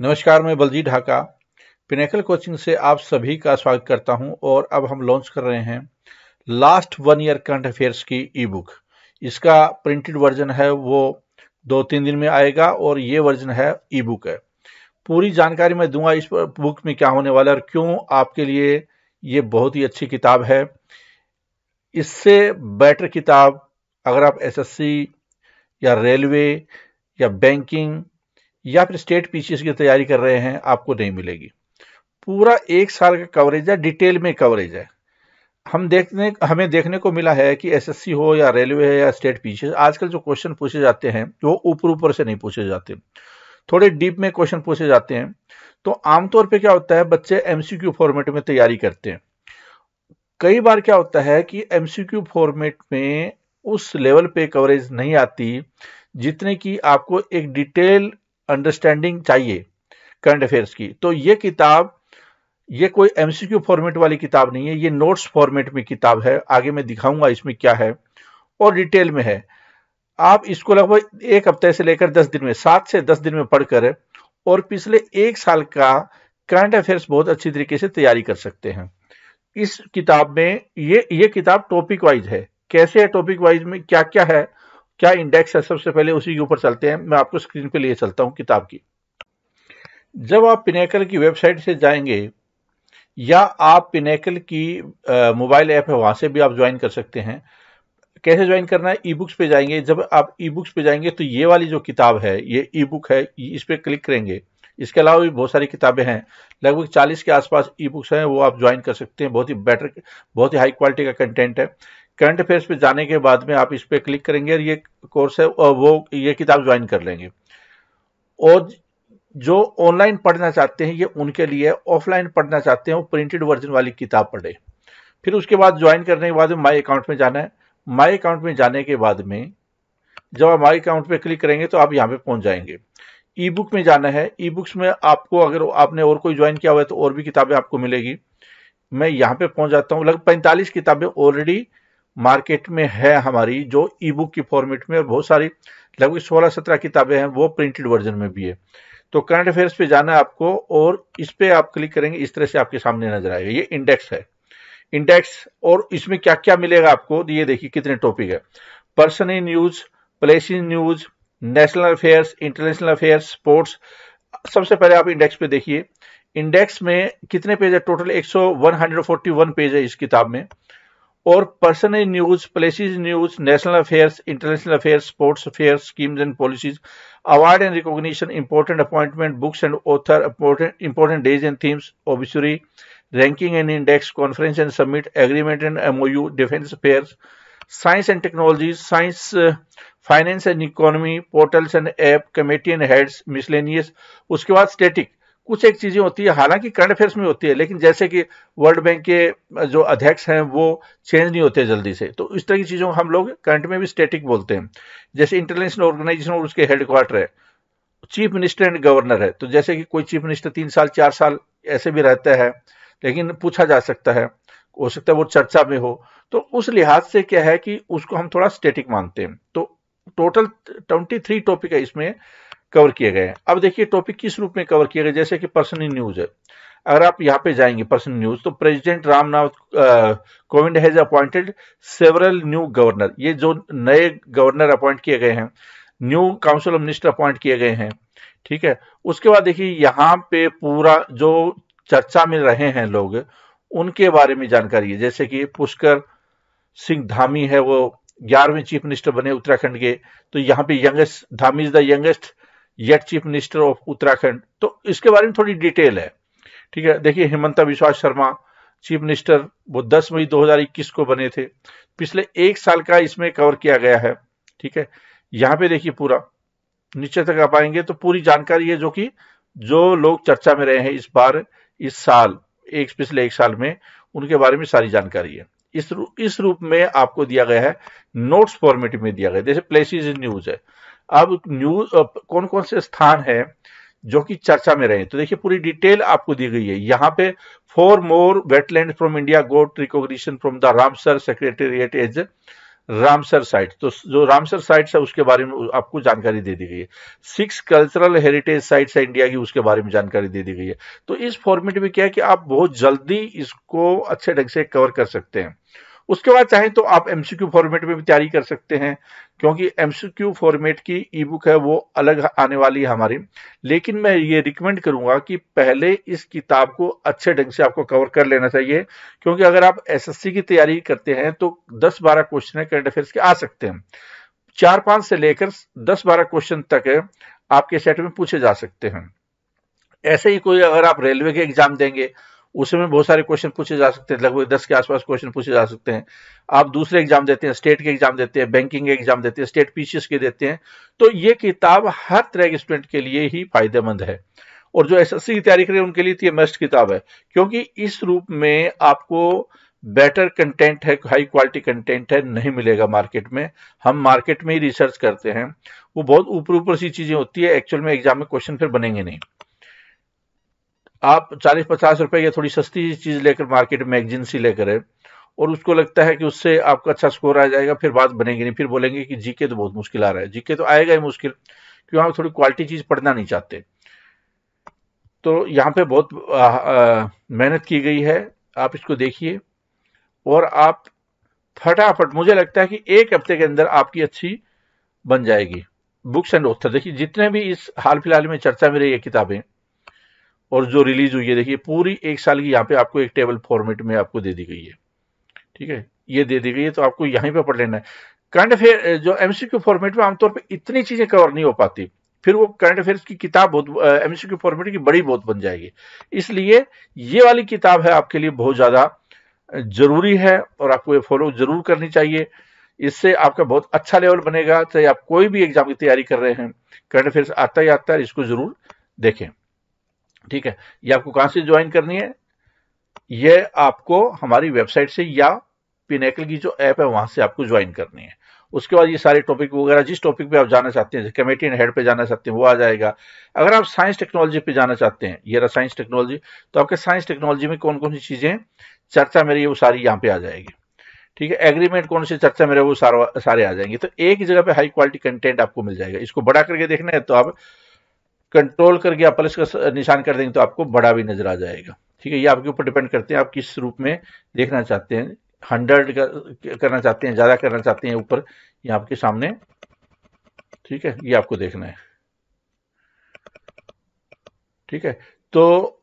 नमस्कार मैं बलजी Dhaka pinnacle coaching से आप सभी का स्वागत करता हूं और अब हम लॉन्च कर रहे हैं last one year current affairs की ई बुक इसका प्रिंटेड वर्जन है वो दो तीन दिन में आएगा और ये वर्जन है ई बुक है पूरी जानकारी मैं दूंगा इस बुक में क्या होने वाला है और क्यों आपके लिए ये बहुत ही अच्छी किताब है इससे बेटर किताब अगर आप एसएससी या रेलवे या बैंकिंग या फिर स्टेट पीसीएस की तैयारी कर रहे हैं आपको नहीं मिलेगी पूरा एक साल का कवरेज है डिटेल में कवरेज है हम देखने हमें देखने को मिला है कि एसएससी हो या रेलवे है या स्टेट पीछे आजकल जो क्वेश्चन पूछे जाते हैं वो ऊपर ऊपर से नहीं पूछे जाते थोड़े डीप में क्वेश्चन पूछे जाते हैं तो आमतौर पर क्या होता है बच्चे एम फॉर्मेट में तैयारी करते हैं कई बार क्या होता है कि एम फॉर्मेट में उस लेवल पे कवरेज नहीं आती जितने की आपको एक डिटेल अंडरस्टैंडिंग चाहिए करंट अफेयर्स की तो ये किताब ये कोई एमसीक्यू फॉर्मेट वाली किताब नहीं है ये नोट्स फॉर्मेट में किताब है आगे मैं दिखाऊंगा इसमें क्या है और डिटेल में है आप इसको लगभग एक हफ्ते से लेकर दस दिन में सात से दस दिन में पढ़कर और पिछले एक साल का करंट अफेयर्स बहुत अच्छी तरीके से तैयारी कर सकते हैं इस किताब में ये ये किताब टॉपिक वाइज है कैसे है टॉपिक वाइज में क्या क्या है क्या इंडेक्स है सबसे पहले उसी के ऊपर चलते हैं मैं आपको स्क्रीन पे लिए चलता हूं किताब की जब आप पिनेकल की वेबसाइट से जाएंगे या आप पिनेकल की मोबाइल ऐप है वहां से भी आप ज्वाइन कर सकते हैं कैसे ज्वाइन करना है ई बुक्स पे जाएंगे जब आप ई बुक्स पे जाएंगे तो ये वाली जो किताब है ये ई बुक है इस पर क्लिक करेंगे इसके अलावा भी बहुत सारी किताबें हैं लगभग 40 के आसपास ई बुक्स हैं वो आप ज्वाइन कर सकते हैं बहुत ही बेटर बहुत ही हाई क्वालिटी का कंटेंट है करंट अफेयर्स पे जाने के बाद में आप इस पर क्लिक करेंगे और ये कोर्स है और वो ये किताब ज्वाइन कर लेंगे और जो ऑनलाइन पढ़ना चाहते हैं ये उनके लिए ऑफलाइन पढ़ना चाहते हैं वो प्रिंटेड वर्जन वाली किताब पढ़े फिर उसके बाद ज्वाइन करने के बाद माई अकाउंट में जाना है माई अकाउंट में जाने के बाद में जब आप माई अकाउंट पे क्लिक करेंगे तो आप यहाँ पे पहुंच जाएंगे ई बुक में जाना है ई बुक्स में आपको अगर आपने और कोई ज्वाइन किया हुआ है तो और भी किताबें आपको मिलेगी मैं यहाँ पे पहुंच जाता हूँ लगभग पैंतालीस किताबें ऑलरेडी मार्केट में है हमारी जो ई बुक की फॉर्मेट में और बहुत सारी लगभग सोलह सत्रह किताबें हैं वो प्रिंटेड वर्जन में भी है तो करंट अफेयर्स पे जाना है आपको और इस पर आप क्लिक करेंगे इस तरह से आपके सामने नजर आएगा ये इंडेक्स है इंडेक्स और इसमें क्या क्या मिलेगा आपको ये देखिए कितने टॉपिक है person in news place in news national affairs international affairs sports सबसे पहले आप इंडेक्स पे देखिए इंडेक्स में कितने पेज है टोटल फोर्टी वन पेज है इस किताब में और personal news places news national affairs international affairs sports affairs schemes and policies award and recognition important appointment books and author important days and themes obituary ranking and index conference and summit agreement and M O U defence affairs science and technology science finance and economy portals and app committee and heads miscellaneous उसके बाद static कुछ एक चीज़ें होती है हालांकि current affairs में होती है लेकिन जैसे कि वर्ल्ड बैंक के जो अध्यक्ष हैं वो चेंज नहीं होते जल्दी से तो इस तरह की चीज़ों को हम लोग करंट में भी स्टेटिक बोलते हैं जैसे इंटरनेशनल ऑर्गेनाइजेशन और उसके हेडक्वार्टर है चीफ मिनिस्टर एंड गवर्नर है तो जैसे कि कोई चीफ मिनिस्टर तीन साल चार साल ऐसे भी रहता है लेकिन पूछा जा सकता है हो सकता है वो चर्चा में हो तो उस लिहाज से क्या है कि उसको हम थोड़ा स्टेटिक मानते हैं तो टोटल ट्वेंटी थ्री टॉपिक है इसमें कवर किए गए हैं अब देखिए टॉपिक किस रूप में कवर किए गए जैसे कि पर्सनल न्यूज है अगर आप यहाँ पे जाएंगे पर्सनल न्यूज तो president Ramnath Kovind has appointed several new governor ये जो नए गवर्नर अपॉइंट किए गए हैं new council of minister appoint किए गए हैं ठीक है उसके बाद देखिए यहाँ पे पूरा जो चर्चा में रहे हैं लोग उनके बारे में जानकारी है जैसे कि पुष्कर सिंह धामी है वो ग्यारहवें चीफ मिनिस्टर बने उत्तराखंड के तो यहाँ पे youngest Dhami is the youngest yet chief minister of Uttarakhand तो इसके बारे में थोड़ी डिटेल है ठीक है देखिए हेमंता विश्वास शर्मा चीफ मिनिस्टर वो 10 मई 2021 को बने थे पिछले एक साल का इसमें कवर किया गया है ठीक है यहाँ पे देखिए पूरा नीचे तक आ पाएंगे तो पूरी जानकारी है जो कि जो लोग चर्चा में रहे हैं इस बार इस साल एक पिछले एक साल में उनके बारे में सारी जानकारी है इस इस रूप में आपको दिया गया है नोट्स फॉर्मेट में दिया गया जैसे प्लेसिस न्यूज है अब न्यूज कौन कौन से स्थान है जो कि चर्चा में रहे तो देखिए पूरी डिटेल आपको दी गई है यहाँ पे four more wetland from India got recognition from the Ramsar secretariat as Ramsar site तो जो रामसर साइट्स है उसके बारे में आपको जानकारी दे दी गई है सिक्स कल्चरल हेरिटेज साइट्स है इंडिया की उसके बारे में जानकारी दे दी गई है तो इस फॉर्मेट में क्या है कि आप बहुत जल्दी इसको अच्छे ढंग से कवर कर सकते हैं उसके बाद चाहे तो आप एमसीक्यू फॉर्मेट में भी तैयारी कर सकते हैं क्योंकि एमसीक्यू फॉर्मेट की ई बुक है वो अलग आने वाली है हमारी लेकिन मैं ये रिकमेंड करूंगा कि पहले इस किताब को अच्छे ढंग से आपको कवर कर लेना चाहिए क्योंकि अगर आप एसएससी की तैयारी करते हैं तो 10 बारह क्वेश्चन करंट अफेयर्स के आ सकते हैं चार पांच से लेकर दस बारह क्वेश्चन तक आपके सेट में पूछे जा सकते हैं ऐसे ही कोई अगर आप रेलवे के एग्जाम देंगे उसमें बहुत सारे क्वेश्चन पूछे जा सकते हैं लगभग दस के आसपास क्वेश्चन पूछे जा सकते हैं आप दूसरे एग्जाम देते हैं स्टेट के एग्जाम देते हैं बैंकिंग के एग्जाम देते हैं स्टेट पीसीएस के देते हैं तो ये किताब हर तरह के स्टूडेंट के लिए ही फायदेमंद है और जो एस की तैयारी करें उनके लिए तो ये मस्ट किताब है क्योंकि इस रूप में आपको बेटर कंटेंट है हाई क्वालिटी कंटेंट है नहीं मिलेगा मार्केट में हम मार्केट में ही रिसर्च करते हैं वो बहुत ऊपर ऊपर सी चीजें होती है एक्चुअल में एग्जाम में क्वेश्चन फिर बनेंगे नहीं आप चालीस पचास रुपए या थोड़ी सस्ती चीज़ लेकर मार्केट में एग्जेंसी लेकर है और उसको लगता है कि उससे आपका अच्छा स्कोर आ जाएगा फिर बात बनेगी नहीं फिर बोलेंगे कि जीके तो बहुत मुश्किल आ रहा है जीके तो आएगा ही मुश्किल क्यों आप थोड़ी क्वालिटी चीज़ पढ़ना नहीं चाहते तो यहाँ पे बहुत मेहनत की गई है आप इसको देखिए और आप फटाफट मुझे लगता है कि एक हफ्ते के अंदर आपकी अच्छी बन जाएगी बुक्स एंड ऑथर देखिए जितने भी इस हाल फिलहाल में चर्चा में रही है किताबें और जो रिलीज हुई है देखिए पूरी एक साल की यहाँ पे आपको एक टेबल फॉर्मेट में आपको दे दी गई है ठीक है ये दे दी गई है तो आपको यहीं पे पढ़ लेना है करंट अफेयर जो एमसीक्यू फॉर्मेट में आमतौर पर इतनी चीजें कवर नहीं हो पाती फिर वो करंट अफेयर्स की किताब बहुत एमसीक्यू फॉर्मेट की बड़ी बहुत बन जाएगी इसलिए ये वाली किताब है आपके लिए बहुत ज्यादा जरूरी है और आपको ये फॉलो जरूर करनी चाहिए इससे आपका बहुत अच्छा लेवल बनेगा चाहे आप कोई भी एग्जाम की तैयारी कर रहे हैं करंट अफेयर्स आता ही आता है इसको जरूर देखें ठीक है ये आपको कहां से ज्वाइन करनी है ये आपको हमारी वेबसाइट से या पिनेकल की जो ऐप है वहां से आपको ज्वाइन करनी है उसके बाद ये सारे टॉपिक वगैरह जिस टॉपिक पे आप जाना चाहते हैं कमेटी एंड हेड पे जाना चाहते हैं वो आ जाएगा अगर आप साइंस टेक्नोलॉजी पे जाना चाहते हैं ये रहा साइंस टेक्नोलॉजी तो आपके साइंस टेक्नोलॉजी में कौन कौन सी चीजें चर्चा मेरी वो सारी यहाँ पे आ जाएगी ठीक है एग्रीमेंट कौन सी चर्चा मेरे वो सारे आ जाएंगे तो एक जगह पे हाई क्वालिटी कंटेंट आपको मिल जाएगा इसको बड़ा करके देखना है तो आप कंट्रोल करके आप प्लस का निशान कर देंगे तो आपको बड़ा भी नजर आ जाएगा ठीक है ये आपके ऊपर डिपेंड करते हैं आप किस रूप में देखना चाहते हैं हंड्रेड करना चाहते हैं ज़्यादा करना चाहते हैं ऊपर ये आपके सामने ठीक है ये आपको देखना है ठीक है तो